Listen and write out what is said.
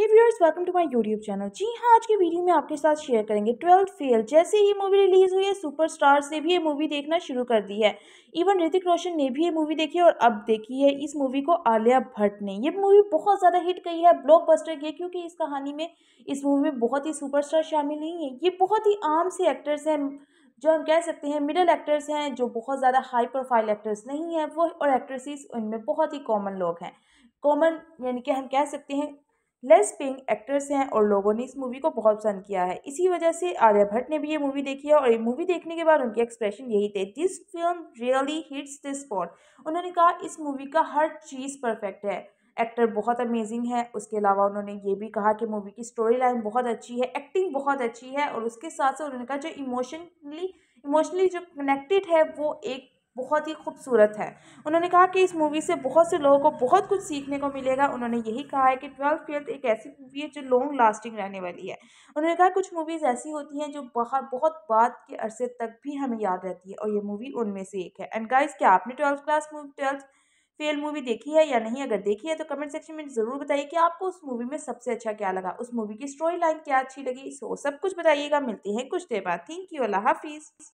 hey viewers welcome to my YouTube channel जी हाँ आज के वीडियो में आपके साथ शेयर करेंगे ट्वेल्थ फेल जैसे ही मूवी रिलीज़ हुई है स्टार्स ने भी ये मूवी देखना शुरू कर दी है इवन ऋतिक रोशन ने भी ये मूवी देखी है और अब देखी है इस मूवी को आलिया भट्ट ने ये मूवी बहुत ज़्यादा हिट गई है ब्लॉक बस्टर की क्योंकि इस कहानी में इस मूवी में बहुत ही स्टार शामिल नहीं है ये बहुत ही आम से एक्टर्स हैं जो हम कह सकते हैं मिडिल एक्टर्स हैं जो बहुत ज़्यादा हाई प्रोफाइल एक्टर्स नहीं हैं वो और एक्ट्रेसेस उनमें बहुत ही कॉमन लोग हैं कॉमन यानी कि हम कह सकते हैं लेस पेइंग एक्टर्स हैं और लोगों ने इस मूवी को बहुत पसंद किया है इसी वजह से आर्यभट्ट ने भी ये मूवी देखी है और ये मूवी देखने के बाद उनके एक्सप्रेशन यही थे this film really hits the spot उन्होंने कहा इस मूवी का हर चीज़ परफेक्ट है एक्टर बहुत अमेजिंग है उसके अलावा उन्होंने ये भी कहा कि मूवी की स्टोरी लाइन बहुत अच्छी है एक्टिंग बहुत अच्छी है और उसके साथ साथ उन्होंने कहा जो इमोशनली इमोशनली जो कनेक्टेड है वो एक बहुत ही खूबसूरत है उन्होंने कहा कि इस मूवी से बहुत से लोगों को बहुत कुछ सीखने को मिलेगा उन्होंने यही कहा है कि ट्वेल्थ ट्वेल्थ एक ऐसी मूवी है जो लॉन्ग लास्टिंग रहने वाली है उन्होंने कहा कुछ मूवीज़ ऐसी होती हैं जो बहुत बहुत बाद के अरसे तक भी हमें याद रहती है और ये मूवी उनमें से एक है एंड गाइज क्या आपने twelfth class twelfth fail movie देखी है या नहीं अगर देखी है तो कमेंट सेक्शन में ज़रूर बताइए कि आपको उस मूवी में सबसे अच्छा क्या लगा उस मूवी की स्टोरी लाइन क्या अच्छी लगी सो सब कुछ बताइएगा मिलती है कुछ देर बाद थैंक यू अल्लाह हाफिज़